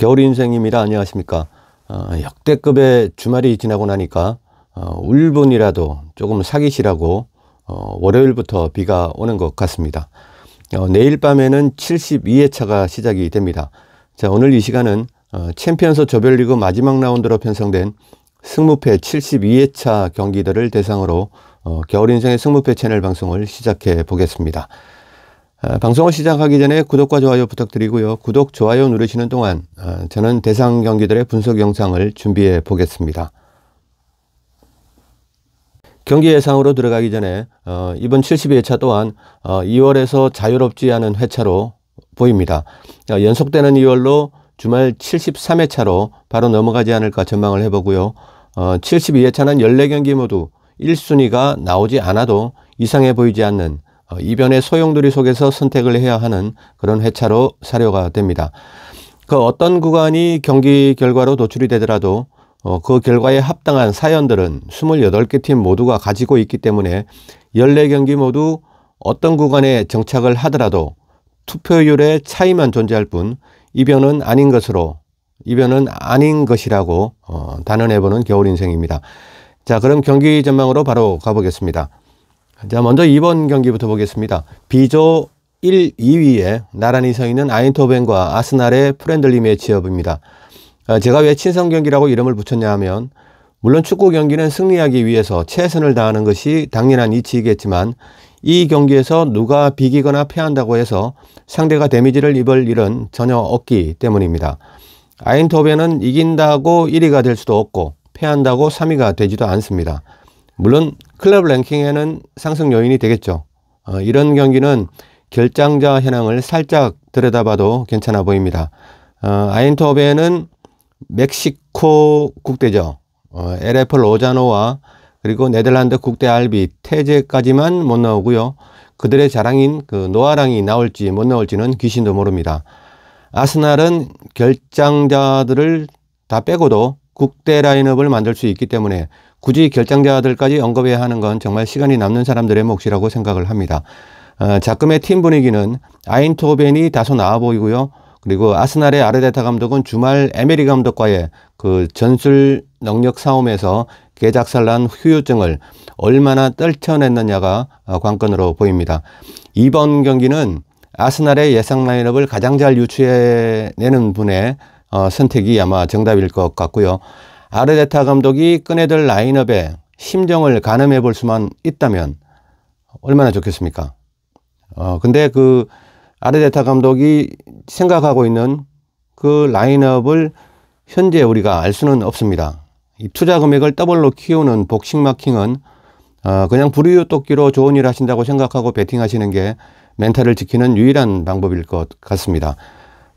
겨울 인생입니다. 안녕하십니까. 어, 역대급의 주말이 지나고 나니까 어, 울분이라도 조금 사기시라고 어, 월요일부터 비가 오는 것 같습니다. 어, 내일 밤에는 72회차가 시작이 됩니다. 자, 오늘 이 시간은 어, 챔피언스 조별리그 마지막 라운드로 편성된 승무패 72회차 경기들을 대상으로 어, 겨울 인생의 승무패 채널 방송을 시작해 보겠습니다. 아, 방송을 시작하기 전에 구독과 좋아요 부탁드리고요. 구독, 좋아요 누르시는 동안 아, 저는 대상 경기들의 분석 영상을 준비해 보겠습니다. 경기 예상으로 들어가기 전에 어, 이번 72회차 또한 2월에서 어, 자유롭지 않은 회차로 보입니다. 어, 연속되는 2월로 주말 73회차로 바로 넘어가지 않을까 전망을 해보고요. 72회차는 14경기 모두 1순위가 나오지 않아도 이상해 보이지 않는 어, 이변의 소용돌이 속에서 선택을 해야 하는 그런 회차로 사료가 됩니다. 그 어떤 구간이 경기 결과로 도출이 되더라도 어, 그 결과에 합당한 사연들은 28개 팀 모두가 가지고 있기 때문에 14경기 모두 어떤 구간에 정착을 하더라도 투표율의 차이만 존재할 뿐 이변은 아닌 것으로 이변은 아닌 것이라고 어, 단언해보는 겨울 인생입니다. 자, 그럼 경기 전망으로 바로 가보겠습니다. 자, 먼저 이번 경기부터 보겠습니다. 비조 1, 2위에 나란히 서 있는 아인토벤과 아스날의 프렌들리 매치업입니다. 아, 제가 왜 친선 경기라고 이름을 붙였냐 하면 물론 축구 경기는 승리하기 위해서 최선을 다하는 것이 당연한 이치이겠지만 이 경기에서 누가 비기거나 패한다고 해서 상대가 데미지를 입을 일은 전혀 없기 때문입니다. 아인토벤은 이긴다고 1위가 될 수도 없고 패한다고 3위가 되지도 않습니다. 물론 클럽 랭킹에는 상승 요인이 되겠죠. 어, 이런 경기는 결장자 현황을 살짝 들여다봐도 괜찮아 보입니다. 어, 아인토베는 멕시코 국대죠. 어, l f 로자노와 그리고 네덜란드 국대 알비 태제까지만 못 나오고요. 그들의 자랑인 그 노아랑이 나올지 못 나올지는 귀신도 모릅니다. 아스날은 결장자들을 다 빼고도 국대 라인업을 만들 수 있기 때문에 굳이 결정자들까지 언급해야 하는 건 정말 시간이 남는 사람들의 몫이라고 생각을 합니다. 작금의 어, 팀 분위기는 아인토벤이 다소 나아 보이고요. 그리고 아스날의 아르데타 감독은 주말 에메리 감독과의 그 전술 능력 싸움에서 개작살난 후유증을 얼마나 떨쳐냈느냐가 어, 관건으로 보입니다. 이번 경기는 아스날의 예상 라인업을 가장 잘 유추해내는 분의 어, 선택이 아마 정답일 것 같고요. 아르데타 감독이 꺼내들 라인업에 심정을 가늠해 볼 수만 있다면 얼마나 좋겠습니까? 어, 근데 그 아르데타 감독이 생각하고 있는 그 라인업을 현재 우리가 알 수는 없습니다. 이 투자 금액을 더블로 키우는 복싱 마킹은 어, 그냥 불이웃돕기로 좋은 일 하신다고 생각하고 베팅하시는 게 멘탈을 지키는 유일한 방법일 것 같습니다.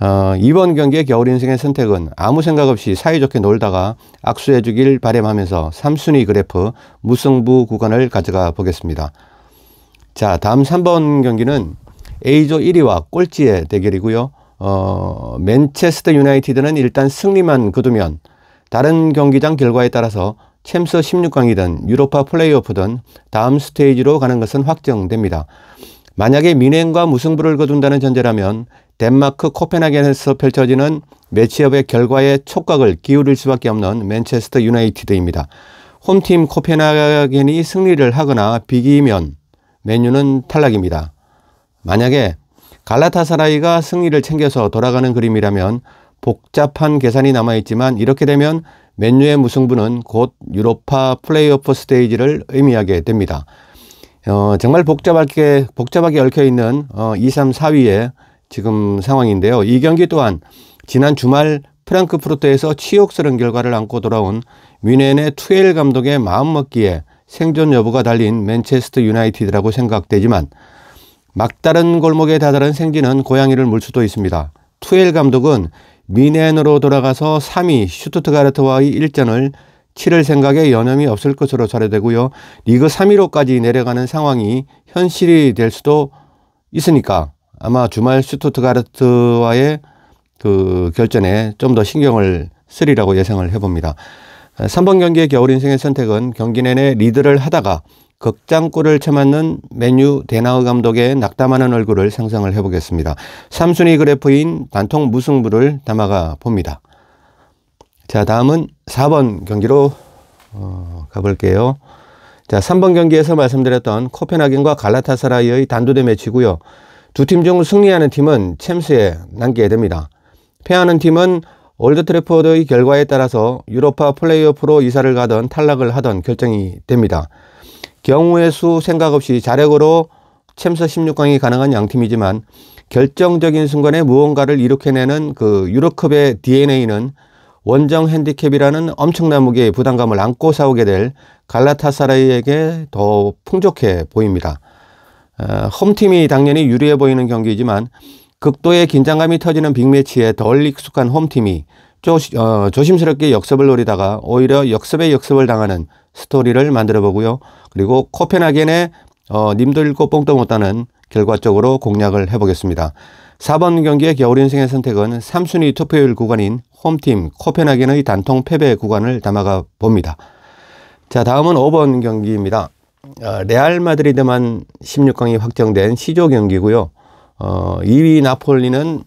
어, 이번 경기의 겨울 인생의 선택은 아무 생각 없이 사이좋게 놀다가 악수해주길 바람하면서 3순위 그래프 무승부 구간을 가져가 보겠습니다. 자, 다음 3번 경기는 A조 1위와 꼴찌의 대결이고요. 어, 맨체스터 유나이티드는 일단 승리만 거두면 다른 경기장 결과에 따라서 챔스 16강이든 유로파 플레이오프든 다음 스테이지로 가는 것은 확정됩니다. 만약에 미행과 무승부를 거둔다는 전제라면 덴마크 코펜하겐에서 펼쳐지는 매치업의 결과에 촉각을 기울일 수밖에 없는 맨체스터 유나이티드입니다. 홈팀 코펜하겐이 승리를 하거나 비기면 맨유는 탈락입니다. 만약에 갈라타사라이가 승리를 챙겨서 돌아가는 그림이라면 복잡한 계산이 남아있지만 이렇게 되면 맨유의 무승부는 곧 유로파 플레이오프 스테이지를 의미하게 됩니다. 어, 정말 복잡하게, 복잡하게 얽혀있는 어, 2, 3, 4위에 지금 상황인데요. 이 경기 또한 지난 주말 프랑크푸르트에서 치욕스러운 결과를 안고 돌아온 뮌헨의 투엘 감독의 마음먹기에 생존 여부가 달린 맨체스터 유나이티드라고 생각되지만 막다른 골목에 다다른 생지는 고양이를 물 수도 있습니다. 투엘 감독은 미넨으로 돌아가서 3위 슈투트가르트와의 일전을 치를 생각에 여념이 없을 것으로 사례되고요 리그 3위로까지 내려가는 상황이 현실이 될 수도 있으니까 아마 주말 슈투트가르트와의 그 결전에 좀 더 신경을 쓰리라고 예상을 해봅니다. 3번 경기의 겨울 인생의 선택은 경기 내내 리드를 하다가 극장골을 쳐맞는 메뉴 대나우 감독의 낙담하는 얼굴을 상상을 해보겠습니다. 3순위 그래프인 단통 무승부를 담아가 봅니다. 자, 다음은 4번 경기로 어, 가볼게요. 자, 3번 경기에서 말씀드렸던 코펜하겐과 갈라타사라이의 단두대 매치고요. 두팀중 승리하는 팀은 챔스에 남게 됩니다. 패하는 팀은 올드 트래포드의 결과에 따라서 유로파 플레이오프로 이사를 가던 탈락을 하던 결정이 됩니다. 경우의 수 생각 없이 자력으로 챔스 16강이 가능한 양팀이지만 결정적인 순간에 무언가를 일으켜내는 그 유로컵의 DNA는 원정 핸디캡이라는 엄청난 무게의 부담감을 안고 싸우게 될 갈라타사라이에게 더 풍족해 보입니다. 어, 홈팀이 당연히 유리해 보이는 경기이지만 극도의 긴장감이 터지는 빅매치에 덜 익숙한 홈팀이 어, 조심스럽게 역습을 노리다가 오히려 역습에 역습을 당하는 스토리를 만들어 보고요. 그리고 코펜하겐의 어, 님도 읽고 뽕도 못하는 결과적으로 공략을 해보겠습니다. 4번 경기의 겨울인생의 선택은 3순위 투표율 구간인 홈팀 코펜하겐의 단통 패배 구간을 담아가 봅니다. 자 다음은 5번 경기입니다. 어, 레알 마드리드만 16강이 확정된 시조 경기고요. 어, 2위 나폴리는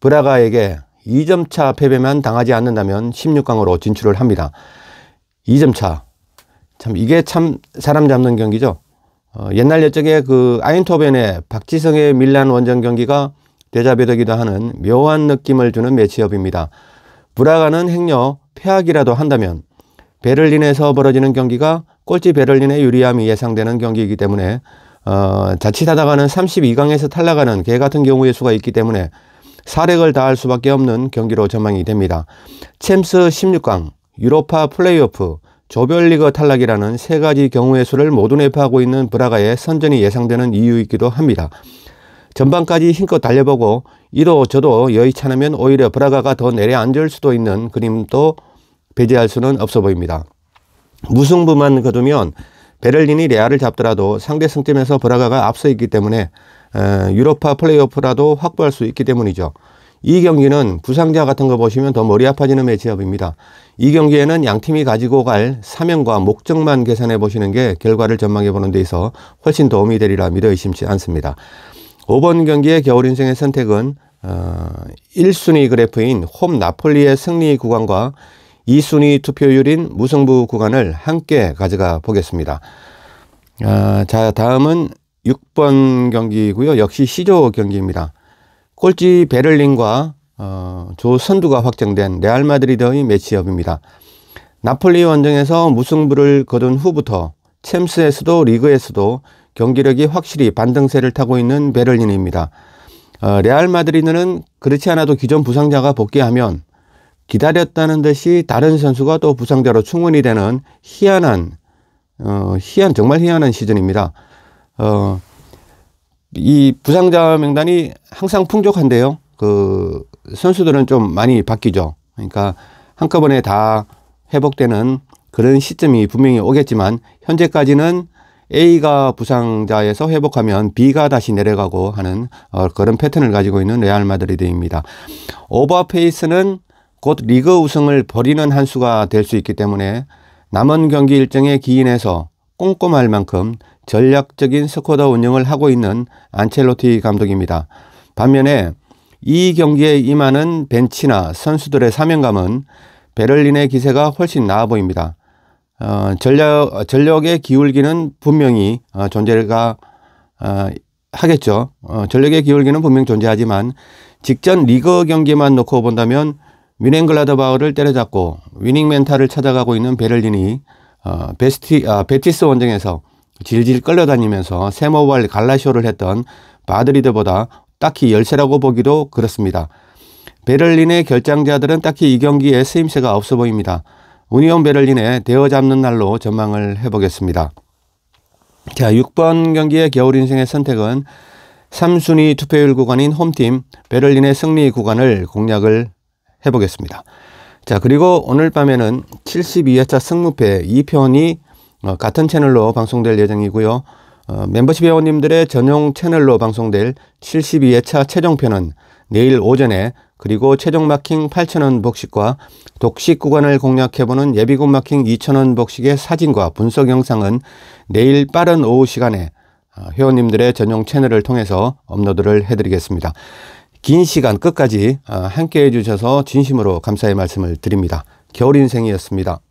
브라가에게 2점 차 패배만 당하지 않는다면 16강으로 진출을 합니다. 2점 차. 참 이게 참 사람 잡는 경기죠. 어, 옛날 옛적에 그 아인토벤의 박지성의 밀란 원정 경기가 대자배되기도 하는 묘한 느낌을 주는 매치업입니다. 브라가는 행여 패악이라도 한다면 베를린에서 벌어지는 경기가 꼴찌 베를린의 유리함이 예상되는 경기이기 때문에 어, 자칫하다가는 32강에서 탈락하는 개 같은 경우의 수가 있기 때문에 사력을 다할 수밖에 없는 경기로 전망이 됩니다. 챔스 16강, 유로파 플레이오프, 조별리그 탈락이라는 세 가지 경우의 수를 모두 내포하고 있는 브라가의 선전이 예상되는 이유이기도 합니다. 전반까지 힘껏 달려보고 이도 저도 여의찮으면 오히려 브라가가 더 내려앉을 수도 있는 그림도 배제할 수는 없어 보입니다. 무승부만 거두면 베를린이 레알을 잡더라도 상대 승점에서 브라가가 앞서 있기 때문에 유로파 플레이오프라도 확보할 수 있기 때문이죠. 이 경기는 부상자 같은 거 보시면 더 머리 아파지는 매치업입니다. 이 경기에는 양 팀이 가지고 갈 사명과 목적만 계산해 보시는 게 결과를 전망해 보는 데 있어 훨씬 도움이 되리라 믿어 의심치 않습니다. 5번 경기의 겨울 인생의 선택은 어, 1순위 그래프인 홈 나폴리의 승리 구간과 2순위 투표율인 무승부 구간을 함께 가져가 보겠습니다. 아, 자, 다음은 6번 경기고요. 이 역시 시조 경기입니다. 꼴찌 베를린과 어, 조선두가 확정된 레알 마드리드의 매치업입니다. 나폴리 원정에서 무승부를 거둔 후부터 챔스에서도 리그에서도 경기력이 확실히 반등세를 타고 있는 베를린입니다. 어, 레알 마드리드는 그렇지 않아도 기존 부상자가 복귀하면 기다렸다는 듯이 다른 선수가 또 부상자로 충원이 되는 희한한 어, 희한 정말 희한한 시즌입니다. 어, 이 부상자 명단이 항상 풍족한데요. 그 선수들은 좀 많이 바뀌죠. 그러니까 한꺼번에 다 회복되는 그런 시점이 분명히 오겠지만 현재까지는 A가 부상자에서 회복하면 B가 다시 내려가고 하는 어, 그런 패턴을 가지고 있는 레알 마드리드입니다. 오버페이스는 곧 리그 우승을 버리는 한 수가 될 수 있기 때문에 남은 경기 일정에 기인해서 꼼꼼할 만큼 전략적인 스쿼드 운영을 하고 있는 안첼로티 감독입니다. 반면에 이 경기에 임하는 벤치나 선수들의 사명감은 베를린의 기세가 훨씬 나아 보입니다. 어, 전력, 전력의 기울기는 분명히 어, 존재가 어, 하겠죠. 어, 전력의 기울기는 분명 존재하지만 직전 리그 경기만 놓고 본다면 위넨글라더바흐를 때려잡고 위닝 멘탈을 찾아가고 있는 베를린이 어, 베스티, 아, 베티스 원정에서 질질 끌려다니면서 세모발 갈라쇼를 했던 마드리드보다 딱히 열세라고 보기도 그렇습니다. 베를린의 결장자들은 딱히 이 경기에 쓰임새가 없어 보입니다. 우니온 베를린의 대어 잡는 날로 전망을 해보겠습니다. 자, 6번 경기의 겨울 인생의 선택은 3순위 투표율 구간인 홈팀 베를린의 승리 구간을 공략을 해보겠습니다. 자, 그리고 오늘 밤에는 72회차 승무패 2편이 어, 같은 채널로 방송될 예정이고요. 어, 멤버십 회원님들의 전용 채널로 방송될 72회차 최종편은 내일 오전에 그리고 최종 마킹 8,000원 복식과 독식 구간을 공략해보는 예비군 마킹 2,000원 복식의 사진과 분석 영상은 내일 빠른 오후 시간에 어, 회원님들의 전용 채널을 통해서 업로드를 해드리겠습니다. 긴 시간 끝까지 아, 함께 해주셔서 진심으로 감사의 말씀을 드립니다. 겨울 인생이었습니다.